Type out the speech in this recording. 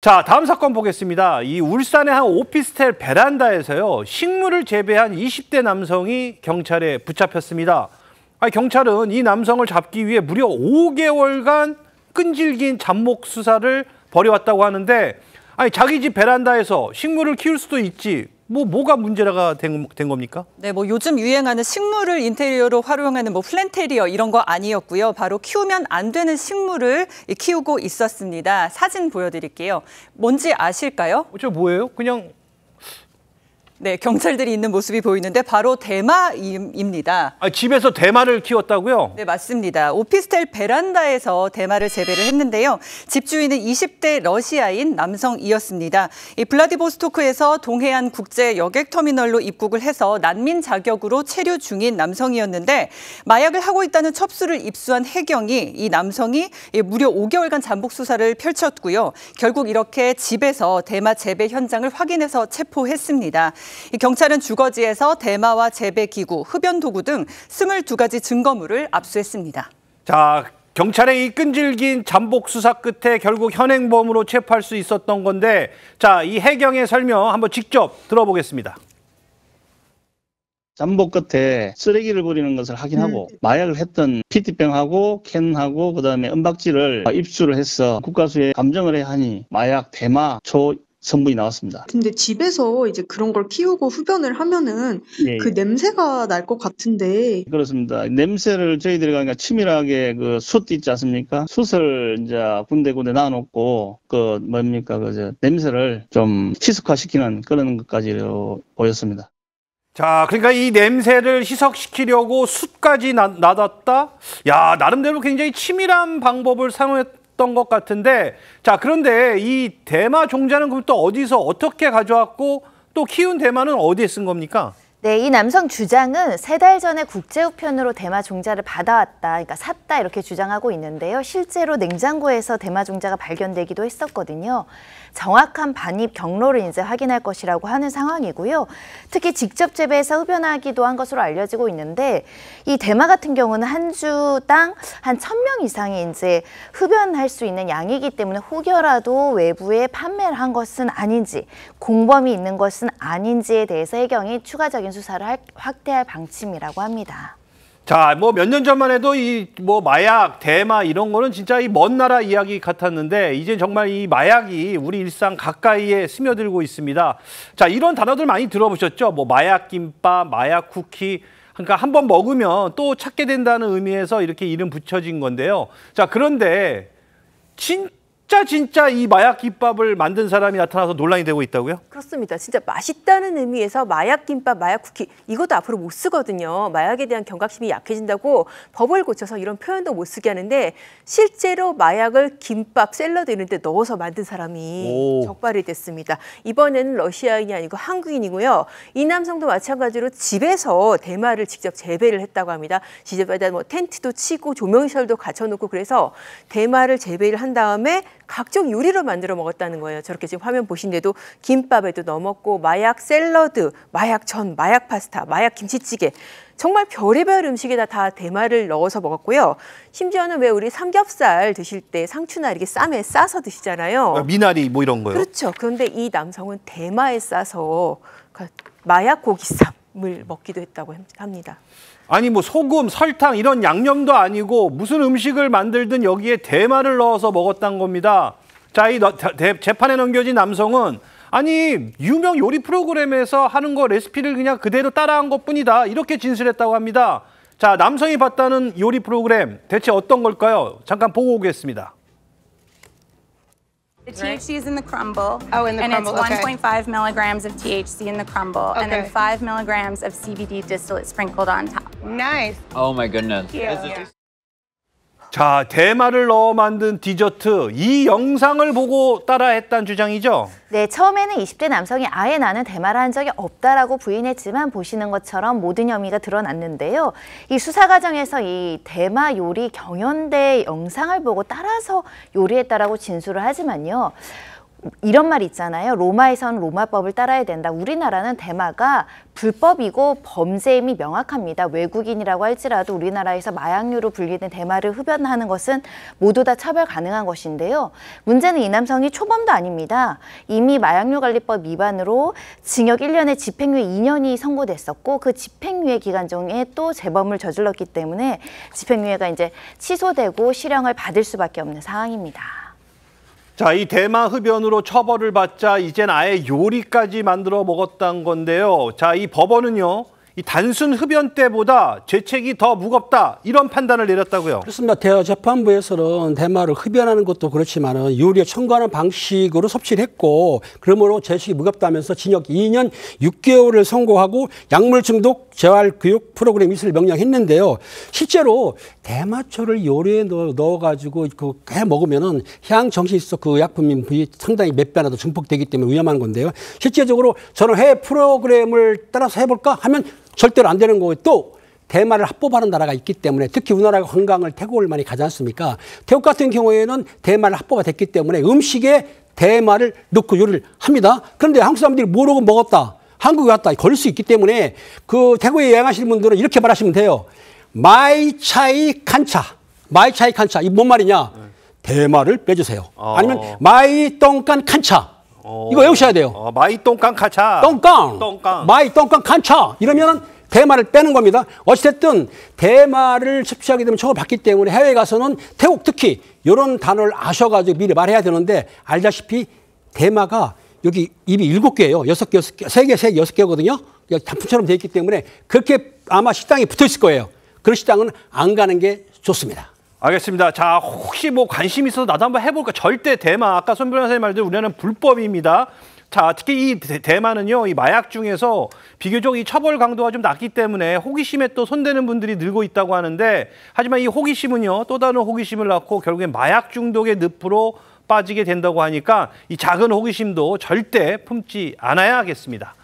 자, 다음 사건 보겠습니다. 이 울산의 한 오피스텔 베란다에서요, 식물을 재배한 20대 남성이 경찰에 붙잡혔습니다. 아니, 경찰은 이 남성을 잡기 위해 무려 5개월간 끈질긴 잡목 수사를 벌여왔다고 하는데, 아니, 자기 집 베란다에서 식물을 키울 수도 있지, 뭐 뭐가 문제가 된, 된 겁니까? 네, 뭐 요즘 유행하는 식물을 인테리어로 활용하는 뭐 플랜테리어 이런 거 아니었고요. 바로 키우면 안 되는 식물을 키우고 있었습니다. 사진 보여드릴게요. 뭔지 아실까요? 어, 저 뭐예요? 그냥 네, 경찰들이 있는 모습이 보이는데 바로 대마입니다. 아, 집에서 대마를 키웠다고요? 네, 맞습니다. 오피스텔 베란다에서 대마를 재배를 했는데요. 집주인은 20대 러시아인 남성이었습니다. 이 블라디보스토크에서 동해안 국제 여객터미널로 입국을 해서 난민 자격으로 체류 중인 남성이었는데 마약을 하고 있다는 첩수를 입수한 해경이 이 남성이 무려 5개월간 잠복 수사를 펼쳤고요. 결국 이렇게 집에서 대마 재배 현장을 확인해서 체포했습니다. 경찰은 주거지에서 대마와 재배 기구, 흡연 도구 등 22가지 증거물을 압수했습니다. 자, 경찰의 이 끈질긴 잠복 수사 끝에 결국 현행범으로 체포할 수 있었던 건데 자, 이 해경의 설명 한번 직접 들어보겠습니다. 잠복 끝에 쓰레기를 버리는 것을 확인하고 음. 마약을 했던 피티병하고 캔하고 그다음에 은박지를 입수를 해서 국가수에 감정을 해 하니 마약 대마 초 성분이 나왔습니다. 근데 집에서 이제 그런 걸 키우고 흡연을 하면은 예, 예. 그 냄새가 날 것 같은데 그렇습니다. 냄새를 저희들이 그러니까 치밀하게 그 숯 있지 않습니까? 숯을 이제 군데군데 나눠놓고 그 뭡니까 그저 냄새를 좀 희석화시키는 그런 것까지로 보였습니다. 자, 그러니까 이 냄새를 희석시키려고 숯까지 나, 놨다 야, 나름대로 굉장히 치밀한 방법을 사용했, 있었던 것 같은데 자 그런데 이 대마 종자는 그럼 또 어디서 어떻게 가져왔고 또 키운 대마는 어디에 쓴 겁니까? 네, 이 남성 주장은 세 달 전에 국제우편으로 대마 종자를 받아왔다, 그러니까 샀다 이렇게 주장하고 있는데요. 실제로 냉장고에서 대마 종자가 발견되기도 했었거든요. 정확한 반입 경로를 이제 확인할 것이라고 하는 상황이고요. 특히 직접 재배해서 흡연하기도 한 것으로 알려지고 있는데 이 대마 같은 경우는 한 주당 한 천 명 이상이 이제 흡연할 수 있는 양이기 때문에 혹여라도 외부에 판매를 한 것은 아닌지 공범이 있는 것은 아닌지에 대해서 해경이 추가적인 적극적인 수사를 할, 확대할 방침이라고 합니다. 자, 뭐 몇 년 전만 해도 이 뭐 마약, 대마 이런 거는 진짜 이 먼 나라 이야기 같았는데 이제 정말 이 마약이 우리 일상 가까이에 스며들고 있습니다. 자, 이런 단어들 많이 들어보셨죠? 뭐 마약 김밥, 마약 쿠키. 그러니까 한 번 먹으면 또 찾게 된다는 의미에서 이렇게 이름 붙여진 건데요. 자, 그런데 진 진짜 진짜 이 마약 김밥을 만든 사람이 나타나서 논란이 되고 있다고요? 그렇습니다. 진짜 맛있다는 의미에서 마약 김밥, 마약 쿠키 이것도 앞으로 못 쓰거든요. 마약에 대한 경각심이 약해진다고 법을 고쳐서 이런 표현도 못 쓰게 하는데 실제로 마약을 김밥, 샐러드 이런 데 넣어서 만든 사람이 오. 적발이 됐습니다. 이번에는 러시아인이 아니고 한국인이고요. 이 남성도 마찬가지로 집에서 대마를 직접 재배를 했다고 합니다. 집에다 뭐 텐트도 치고 조명설도 갖춰놓고 그래서 대마를 재배를 한 다음에 각종 요리로 만들어 먹었다는 거예요. 저렇게 지금 화면 보신데도 김밥에도 넣어먹고 마약 샐러드, 마약 전, 마약 파스타, 마약 김치찌개 정말 별의별 음식에다 다 대마를 넣어서 먹었고요. 심지어는 왜 우리 삼겹살 드실 때 상추나 이렇게 쌈에 싸서 드시잖아요. 아, 미나리 뭐 이런 거요. 그렇죠. 그런데 이 남성은 대마에 싸서 그 마약 고기쌈. 음식을 먹기도 했다고 합니다. 아니 뭐 소금, 설탕 이런 양념도 아니고 무슨 음식을 만들든 여기에 대마를 넣어서 먹었단 겁니다. 자, 이 재판에 넘겨진 남성은 아니 유명 요리 프로그램에서 하는 거 레시피를 그냥 그대로 따라한 것뿐이다 이렇게 진술했다고 합니다. 자, 남성이 봤다는 요리 프로그램 대체 어떤 걸까요? 잠깐 보고 오겠습니다. The THC is in the crumble. Oh, in the and crumble. And it's 1.5 okay. milligrams of THC in the crumble, okay. and then five milligrams of CBD distillate sprinkled on top. Nice. Oh my goodness. Yeah. 자, 대마를 넣어 만든 디저트. 이 영상을 보고 따라했다는 주장이죠? 네, 처음에는 20대 남성이 아예 나는 대마를 한 적이 없다라고 부인했지만 보시는 것처럼 모든 혐의가 드러났는데요. 이 수사 과정에서 이 대마 요리 경연대 영상을 보고 따라서 요리했다라고 진술을 하지만요. 이런 말 있잖아요. 로마에선 로마법을 따라야 된다. 우리나라는 대마가 불법이고 범죄임이 명확합니다. 외국인이라고 할지라도 우리나라에서 마약류로 불리는 대마를 흡연하는 것은 모두 다 처벌 가능한 것인데요. 문제는 이 남성이 초범도 아닙니다. 이미 마약류 관리법 위반으로 징역 1년에 집행유예 2년이 선고됐었고 그 집행유예 기간 중에 또 재범을 저질렀기 때문에 집행유예가 이제 취소되고 실형을 받을 수밖에 없는 상황입니다. 자, 이 대마 흡연으로 처벌을 받자 이젠 아예 요리까지 만들어 먹었다는 건데요. 자, 이 법원은요. 이 단순 흡연 때보다 죄책이 더 무겁다 이런 판단을 내렸다고요. 그렇습니다. 대하 재판부에서는 대마를 흡연하는 것도 그렇지만은 요리에 첨가하는 방식으로 섭취를 했고 그러므로 죄책이 무겁다면서 징역 2년 6개월을 선고하고 약물 중독 재활 교육 프로그램 이수를 명령했는데요. 실제로 대마초를 요리에 넣어, 가지고 그해 먹으면은 향 정신있어 그 약품이 상당히 몇 배나 더 증폭되기 때문에 위험한 건데요. 실제적으로 저는 해외 프로그램을 따라서 해볼까 하면 절대로 안 되는 거고 또 대마를 합법하는 나라가 있기 때문에 특히 우리나라가 건강을 태국을 많이 가지 않습니까? 태국 같은 경우에는 대마를 합법화됐기 때문에 음식에 대마를 넣고 요리를 합니다. 그런데 한국 사람들이 모르고 먹었다. 한국에 왔다. 걸릴 수 있기 때문에 그 태국에 여행하시는 분들은 이렇게 말하시면 돼요. 마이차이 칸차. 마이차이 칸차. 이 뭔 말이냐? 네. 대마를 빼주세요. 어. 아니면 마이 똥깡 칸차. 어. 이거 외우셔야 돼요. 어, 마이 똥깡 칸차. 똥깡. 똥깡. 마이 똥깡 칸차. 이러면은 대마를 빼는 겁니다. 어찌됐든 대마를 섭취하게 되면 처벌 받기 때문에 해외에 가서는 태국 특히 이런 단어를 아셔가지고 미리 말해야 되는데 알다시피 대마가 여기 입이 일곱 개예요. 여섯 개, 여섯 개, 세 개, 세 개, 여섯 개거든요. 그러니까 단품처럼돼 있기 때문에 그렇게 아마 식당에 붙어 있을 거예요. 그런 식당은 안 가는 게 좋습니다. 알겠습니다. 자, 혹시 뭐 관심 있어서 나도 한번 해볼까? 절대 대마. 아까 손 변호사님 말대로 우리는 불법입니다. 자, 특히 이대마는요이 마약 중에서 비교적 이 처벌 강도가 좀 낮기 때문에 호기심에 또 손대는 분들이 늘고 있다고 하는데, 하지만 이 호기심은요, 또 다른 호기심을 낳고 결국엔 마약 중독의 늪으로 빠지게 된다고 하니까 이 작은 호기심도 절대 품지 않아야 하 겠습니다.